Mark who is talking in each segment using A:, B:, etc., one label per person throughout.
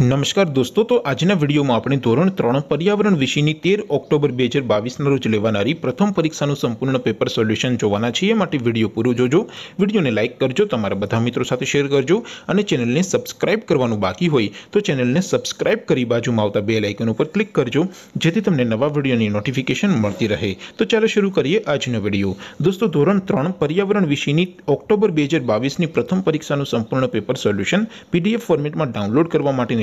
A: नमस्कार दोस्तों तो आज ने वीडियो में अपनी ધોરણ 3 પર્યાવરણ વિષયની 13 ઓક્ટોબર 2022 ના રોજ લેવાણારી પ્રથમ પરીક્ષાનું સંપૂર્ણ પેપર સોલ્યુશન જોવાના છે એ માટે વિડિયો પૂરો જોજો વિડિયોને લાઈક કરજો તમારા બધા મિત્રો સાથે શેર કરજો અને ચેનલને સબ્સ્ક્રાઇબ કરવાનું બાકી હોય તો ચેનલને સબ્સ્ક્રાઇબ કરી બાજુમાં આવતા બેલ આઇકન ઉપર ક્લિક કરજો જેથી તમને નવા વિડિયોની નોટિફિકેશન મળતી રહે તો ચાલો શરૂ કરીએ આજનો વિડિયો दोस्तों ધોરણ 3 પર્યાવરણ વિષયની ઓક્ટોબર 2022 ની પ્રથમ પરીક્ષાનું સંપૂર્ણ પેપર સોલ્યુશન PDF ફોર્મેટમાં ડાઉનલોડ કરવા માટે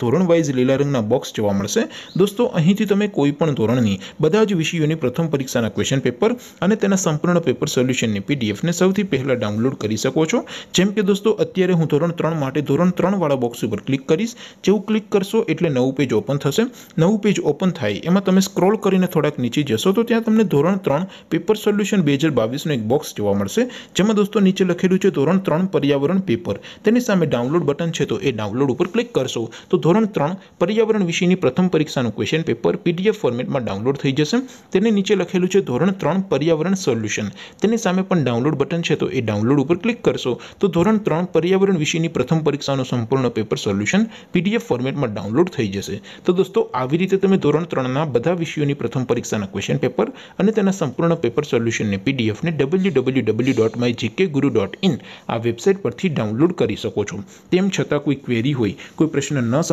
A: ધોરણ वाइज લે ラー ંગના બોક્સ જોવા મળશે દોસ્તો અહીંથી તમે કોઈપણ ધોરણની બધા જ વિષયોની પ્રથમ પરીક્ષાના ક્વેશ્ચન પેપર અને તેના સંપૂર્ણ પેપર સોલ્યુશનની પીડીએફ ને સૌથી પહેલા ડાઉનલોડ કરી શકો છો જેમ કે દોસ્તો અત્યારે હું ધોરણ 3 માટે ધોરણ 3 વાળો બોક્સ ઉપર ક્લિક કરશો જેવું ક્લિક કરશો એટલે નવું પેજ ઓપન થશે નવું પેજ ઓપન થઈ એમાં તમે સ્ક્રોલ કરીને થોડાક નીચે જશો તો ત્યાં તમને ધોરણ 3 પેપર સોલ્યુશન 2022 નો એક બોક્સ જોવા મળશે જેમાં દોસ્તો નીચે લખેલું છે ધોરણ 3 પર્યાવરણ પેપર તેની સામે ડાઉનલોડ બટન છે તો એ ડાઉનલોડ ઉપર ક્લિક કરશો તો ધોરણ 3 પર્યાવરણ વિષયની પ્રથમ પરીક્ષાનો ક્વેશ્ચન પેપર પીડીએફ ફોર્મેટમાં ડાઉનલોડ થઈ જશે તેની નીચે લખેલું છે ધોરણ 3 પર્યાવરણ સોલ્યુશન તેની સામે પણ ડાઉનલોડ બટન છે તો એ ડાઉનલોડ ઉપર ક્લિક કરશો તો ધોરણ 3 પર્યાવરણ વિષયની પ્રથમ પરીક્ષાનો સંપૂર્ણ પેપર સોલ્યુશન પીડીએફ ફોર્મેટમાં ડાઉનલોડ થઈ જશે તો દોસ્તો આવી રીતે તમે ધોરણ 3 ના બધા વિષયોની પ્રથમ પરીક્ષાના ક્વેશ્ચન પેપર અને તેના સંપૂર્ણ પેપર સોલ્યુશન ને પીડીએફ ને www.mygkguru.in આ વેબસાઈટ પરથી ડાઉનલોડ કરી શકો છો તેમ છતાં કોઈ ક્વેરી હોય કોઈ પ્રશ્ન ન